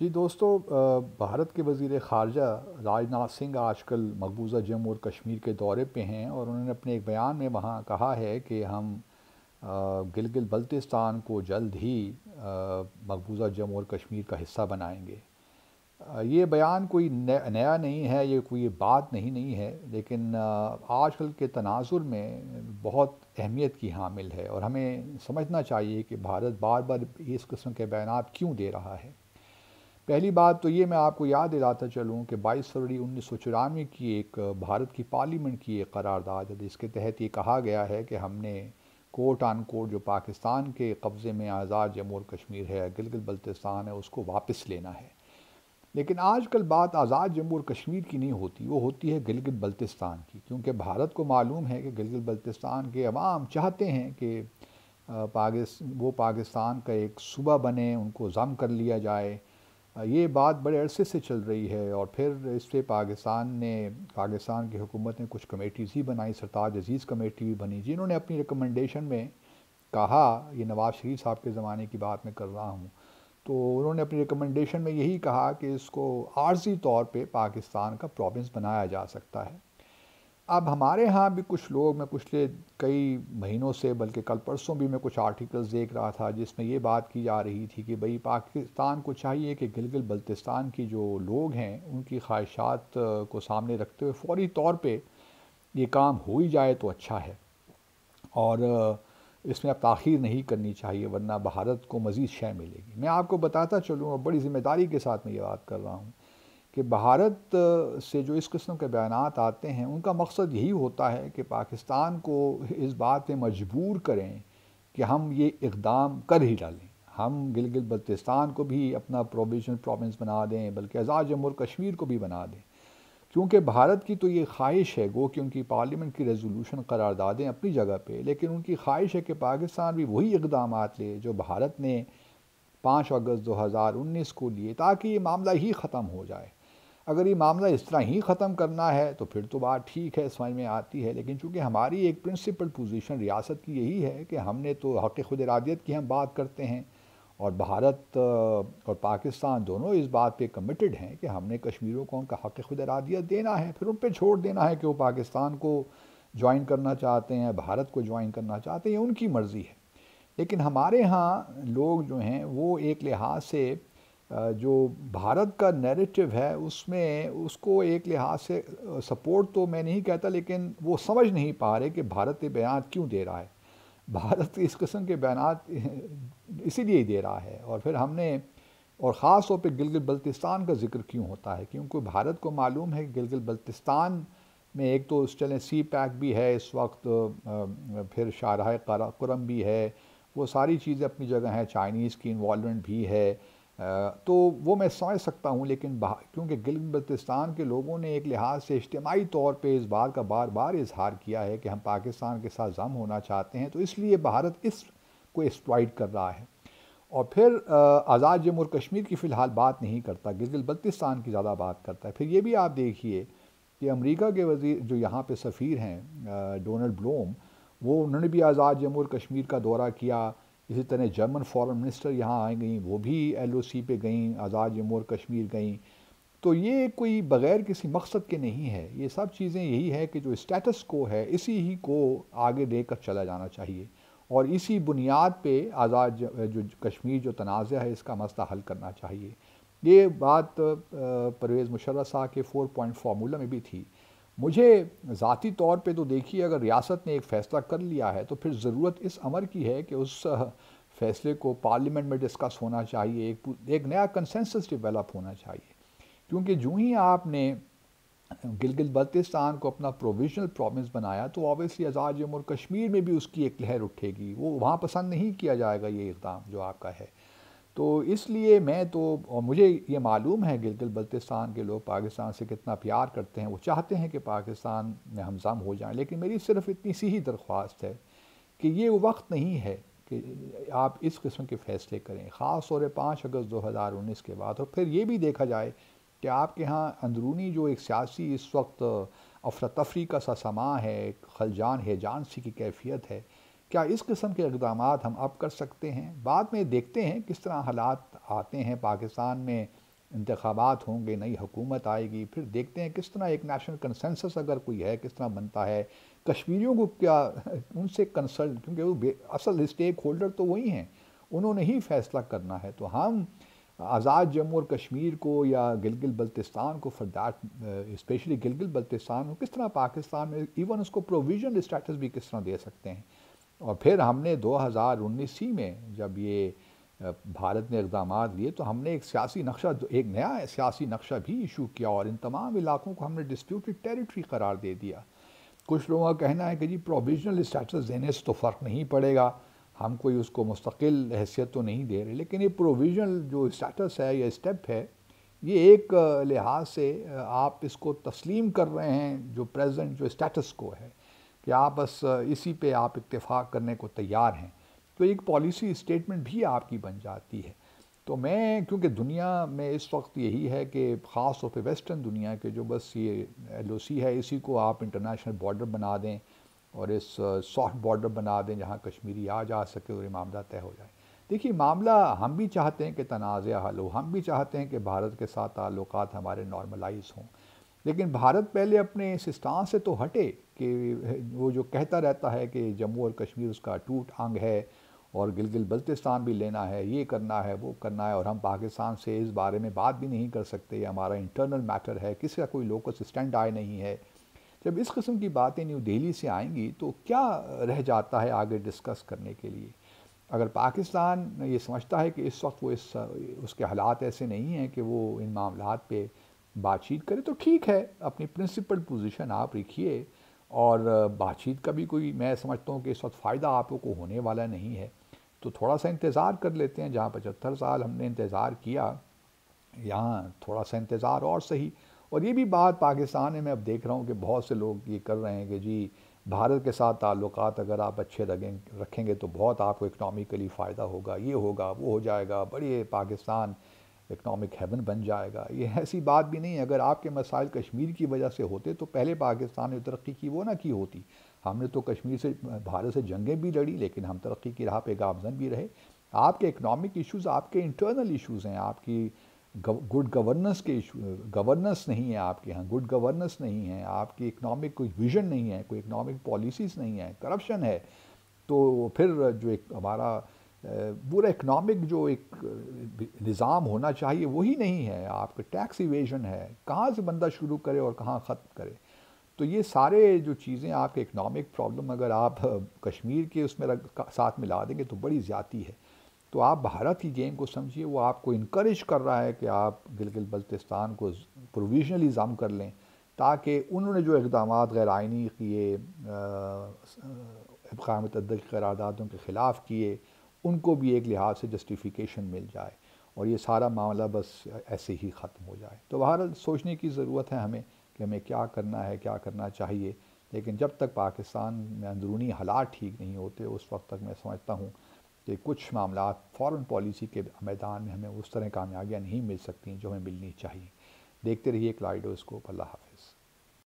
जी दोस्तों भारत के वजीर ख़ारजा राजनाथ सिंह आजकल मकबूज़ा जम्मू और कश्मीर के दौरे पे हैं और उन्होंने अपने एक बयान में वहाँ कहा है कि हम गिलगित बल्तिस्तान को जल्द ही मकबूज़ा जम्मू और कश्मीर का हिस्सा बनाएंगे ये बयान कोई नया नहीं है ये कोई बात नहीं नहीं है लेकिन आजकल के तनाजुर में बहुत अहमियत की हामिल है और हमें समझना चाहिए कि भारत बार बार इस किस्म के बयान क्यों दे रहा है पहली बात तो ये मैं आपको याद दिलाता चलूँ कि 22 फरवरी उन्नीस की एक भारत की पार्लियामेंट की एक करारदाद है जिसके तहत ये कहा गया है कि हमने कोर्ट आन कोर्ट जो पाकिस्तान के कब्ज़े में आज़ाद जम्मू और कश्मीर है गिलगिल बल्तिस्तान है उसको वापस लेना है लेकिन आजकल बात आज़ाद जम्मू और कश्मीर की नहीं होती वो होती है गिलगित बल्तिस्तान की क्योंकि भारत को मालूम है कि गिलगित बल्तिस्तान के अवाम चाहते हैं कि पाकिस्तान वो पाकिस्तान का एक सूबा बने उनको ज़म कर लिया जाए ये बात बड़े अरसे से चल रही है और फिर इस पर पाकिस्तान ने पाकिस्तान की हुकूमत ने कुछ कमेटीज़ ही बनाई सरताज अजीज़ कमेटी भी बनी जिन्होंने अपनी रिकमेंडेशन में कहा ये नवाज़ शरीफ साहब के ज़माने की बात मैं कर रहा हूँ तो उन्होंने अपनी रिकमेंडेशन में यही कहा कि इसको आर्जी तौर पे पाकिस्तान का प्रोविंस बनाया जा सकता है अब हमारे यहाँ भी कुछ लोग मैं पिछले कई महीनों से बल्कि कल परसों भी मैं कुछ आर्टिकल्स देख रहा था जिसमें ये बात की जा रही थी कि भाई पाकिस्तान को चाहिए कि गिलगिल बल्तिस्तान की जो लोग हैं उनकी ख्वाहिशात को सामने रखते हुए फौरी तौर पे ये काम हो ही जाए तो अच्छा है और इसमें अब ताखिर नहीं करनी चाहिए वरना भारत को मज़ीद शय मिलेगी मैं आपको बताता चलूँ और बड़ी ज़िम्मेदारी के साथ मैं ये बात कर रहा हूँ कि भारत से जो इस किस्म के बयान आते हैं उनका मकसद यही होता है कि पाकिस्तान को इस बात पे मजबूर करें कि हम ये इकदाम कर ही डालें हम गिल बल्तिस्तान को भी अपना प्रोविजनल प्रोविंस बना दें बल्कि आज़ाद जम्मू कश्मीर को भी बना दें क्योंकि भारत की तो ये ख्वाहिश है गो कि उनकी पार्लियामेंट की दा करारदादें अपनी जगह पे लेकिन उनकी ख्वाहिश है कि पाकिस्तान भी वही इकदाम ले जो भारत ने पाँच अगस्त 2019 को लिए ताकि ये मामला ही ख़त्म हो जाए अगर ये मामला इस तरह ही ख़त्म करना है तो फिर तो बात ठीक है समझ में आती है लेकिन चूँकि हमारी एक प्रिंसिपल पोजीशन रियासत की यही है कि हमने तो हक़ खुद इरादियत की हम बात करते हैं और भारत और पाकिस्तान दोनों इस बात पे कमिटेड हैं कि हमने कश्मीरों को उनका हक़ खुद इरादियत देना है फिर उन पर छोड़ देना है कि वो पाकिस्तान को ज्वाइन करना चाहते हैं भारत को ज्वाइन करना चाहते हैं उनकी मर्ज़ी है लेकिन हमारे यहाँ लोग जो हैं वो एक लिहाज से जो भारत का नैरेटिव है उसमें उसको एक लिहाज से सपोर्ट तो मैं नहीं कहता लेकिन वो समझ नहीं पा रहे कि भारत ये बयान क्यों दे रहा है भारत इस किस्म के बयान इसीलिए ही दे रहा है और फिर हमने और ख़ास तौर पर गिलगित बल्तिस्तान का जिक्र क्यों होता है क्योंकि भारत को मालूम है कि गिलगित बल्तिस्तान में एक तो चलें सी पैक भी है इस वक्त फिर शाहराह कुरम भी है वो सारी चीज़ें अपनी जगह हैं चाइनीज़ की इन्वॉलमेंट भी है तो वो मैं समझ सकता हूँ लेकिन क्योंकि गिल बल्तिस्तान के लोगों ने एक लिहाज से इज्तमाही तौर पर इस बात का बार बार इजहार किया है कि हम पाकिस्तान के साथ जम होना चाहते हैं तो इसलिए भारत इस को एक्सप्लॉइट कर रहा है और फिर आज़ाद जम्मू और कश्मीर की फ़िलहाल बात नहीं करता गिलगित बल्तिस्तान की ज़्यादा बात करता है फिर ये भी आप देखिए कि अमेरिका के वजीर जो यहाँ पे सफ़ीर हैं डोनल्ड ब्लोम वो उन्होंने भी आज़ाद जम्मू और कश्मीर का दौरा किया इसी तरह जर्मन फॉरेन मिनिस्टर यहाँ आए गई वो भी एल ओ सी पे गई आज़ाद जमूर कश्मीर गई तो ये कोई बग़ैर किसी मकसद के नहीं है ये सब चीज़ें यही है कि जो स्टेटस को है इसी ही को आगे लेकर चला जाना चाहिए और इसी बुनियाद पे आज़ाद जो कश्मीर जो तनाज़ है इसका मसला हल करना चाहिए ये बात परवेज़ मुशर्रफ साहब के फोर पॉइंट फार्मूला में भी थी मुझे ज़ाती तौर पे तो देखिए अगर रियासत ने एक फ़ैसला कर लिया है तो फिर ज़रूरत इस अमर की है कि उस फैसले को पार्लियामेंट में डिस्कस होना चाहिए एक एक नया कंसेंसस डेवलप होना चाहिए क्योंकि जो ही आपने गिलगित बल्तिस्तान को अपना प्रोविजनल प्रोविंस बनाया तो ऑबियसली आज़ाद जम्मू और कश्मीर में भी उसकी एक लहर उठेगी वो वहाँ पसंद नहीं किया जाएगा ये इकदाम जो आपका है तो इसलिए मैं तो और मुझे ये मालूम है गिलगित बल्तिस्तान के लोग पाकिस्तान से कितना प्यार करते हैं वो चाहते हैं कि पाकिस्तान में हमजाम हो जाए लेकिन मेरी सिर्फ इतनी सी ही दरख्वास्त है कि ये वक्त नहीं है कि आप इस किस्म के फ़ैसले करें ख़ास तौर पर पाँच अगस्त दो हज़ार उन्नीस के बाद और फिर ये भी देखा जाए कि आपके यहाँ अंदरूनी जो एक सियासी इस वक्त अफरा तफरी का सा समा है खलजान हैजान सी की कैफियत है क्या इस किस्म के इकदाम हम अब कर सकते हैं बाद में देखते हैं किस तरह हालात आते हैं पाकिस्तान में इंतबात होंगे नई हुकूमत आएगी फिर देखते हैं किस तरह एक नेशनल कंसेंसस अगर कोई है किस तरह बनता है कश्मीरियों को क्या उनसे कंसल्ट क्योंकि वो असल स्टेक होल्डर तो वही हैं उन्होंने ही फैसला करना है तो हम आज़ाद जम्मू और कश्मीर को या गिलगिल बल्तिस्तान को फॉर दैट स्पेशली गिलगिल बल्तिस्तान को किस तरह पाकिस्तान में इवन उसको प्रोविजन स्टेटस भी किस तरह दे सकते हैं और फिर हमने 2019 सी में जब ये भारत ने इकदाम लिए तो हमने एक सियासी नक्शा एक नया सियासी नक्शा भी इशू किया और इन तमाम इलाकों को हमने डिस्प्यूटेड टेरिटरी करार दे दिया कुछ लोगों का कहना है कि जी प्रोविजनल स्टेटस देने से तो फ़र्क नहीं पड़ेगा हम कोई उसको मुस्तकिल हैसियत तो नहीं दे रहे लेकिन ये प्रोविजनल जो स्टेटस है या स्टेप है ये एक लिहाज से आप इसको तस्लीम कर रहे हैं जो प्रेजेंट जो स्टेटस को है कि आप बस इसी पे आप इत्तेफाक करने को तैयार हैं तो एक पॉलिसी स्टेटमेंट भी आपकी बन जाती है तो मैं क्योंकि दुनिया में इस वक्त यही है कि ख़ास तौर पे वेस्टर्न दुनिया के जो बस ये एल है इसी को आप इंटरनेशनल बॉर्डर बना दें और इस सॉफ्ट बॉर्डर बना दें जहाँ कश्मीरी आ जा सके और ये मामला तय हो जाए देखिए मामला हम भी चाहते हैं कि तनाज़ हल हो हम भी चाहते हैं कि भारत के साथ ताल्लुक हमारे नॉर्मलाइज हों लेकिन भारत पहले अपने इस स्थान से तो हटे कि वो जो कहता रहता है कि जम्मू और कश्मीर उसका टूट अंग है और गिलगिल बल्तिस्तान भी लेना है ये करना है वो करना है और हम पाकिस्तान से इस बारे में बात भी नहीं कर सकते ये हमारा इंटरनल मैटर है किसी का कोई लोकल स्टैंड आए नहीं है जब इस किस्म की बातें न्यू दिल्ली से आएंगी तो क्या रह जाता है आगे डिस्कस करने के लिए अगर पाकिस्तान ये समझता है कि इस वक्त वो इस उसके हालात ऐसे नहीं हैं कि वो इन मामला पे बातचीत करें तो ठीक है अपनी प्रिंसिपल पोजीशन आप रखिए और बातचीत का भी कोई मैं समझता हूँ कि इस वक्त फ़ायदा आप लोग को होने वाला नहीं है तो थोड़ा सा इंतज़ार कर लेते हैं जहाँ पचहत्तर साल हमने इंतज़ार किया यहाँ थोड़ा सा इंतज़ार और सही और ये भी बात पाकिस्तान में मैं अब देख रहा हूँ कि बहुत से लोग ये कर रहे हैं कि जी भारत के साथ ताल्लुक अगर आप अच्छे रखेंगे तो बहुत आपको इकनॉमिकली फ़ायदा होगा ये होगा वो हो जाएगा बड़े पाकिस्तान इकनॉमिक हेवन बन जाएगा ये ऐसी बात भी नहीं है अगर आपके मसाइल कश्मीर की वजह से होते तो पहले पाकिस्तान ने तरक्की की वो ना की होती हमने तो कश्मीर से भारत से जंगें भी लड़ी लेकिन हम तरक्की की राह पे गामजन भी रहे आपके इकनॉमिक इश्यूज आपके इंटरनल इश्यूज हैं आपकी गुड गवर्नेंस के इशू गवर्नेंस नहीं है आपके यहाँ गुड गवर्नेंस नहीं है आपकी इकनॉमिक कोई विजन नहीं है कोई इकनॉमिक पॉलिसीज़ नहीं है करप्शन है तो फिर जो एक हमारा पूरा इकनॉमिक जो एक निज़ाम होना चाहिए वही नहीं है आपके टैक्स इवेजन है कहाँ से बंदा शुरू करे और कहाँ ख़त्म करे तो ये सारे जो चीज़ें आपके इकनॉमिक प्रॉब्लम अगर आप कश्मीर के उसमें रग, साथ मिला देंगे तो बड़ी ज़्यादा है तो आप भारत की गेम को समझिए वो आपको इनक्रेज कर रहा है कि आप गिलगिल बल्तिस्तान को प्रोविजनली ज़म कर लें ताकि उन्होंने जो इकदाम गैर आइनी किए अकाम तदक की करारदादों के ख़िलाफ़ किए उनको भी एक लिहाज से जस्टिफिकेशन मिल जाए और ये सारा मामला बस ऐसे ही ख़त्म हो जाए तो बहरहाल सोचने की ज़रूरत है हमें कि हमें क्या करना है क्या करना चाहिए लेकिन जब तक पाकिस्तान में अंदरूनी हालात ठीक नहीं होते उस वक्त तक मैं समझता हूँ कि कुछ मामला फ़ॉरन पॉलिसी के मैदान में हमें उस तरह कामयाबियाँ नहीं मिल सकती जो हमें मिलनी चाहिए देखते रहिए क्लाइडोस्कोप अल्लाह हाफिज़